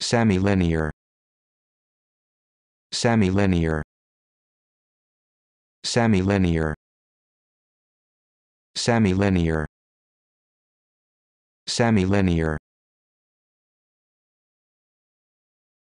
Semi-linear. Semi-linear. Semi-linear. Semi-linear. Semi-linear.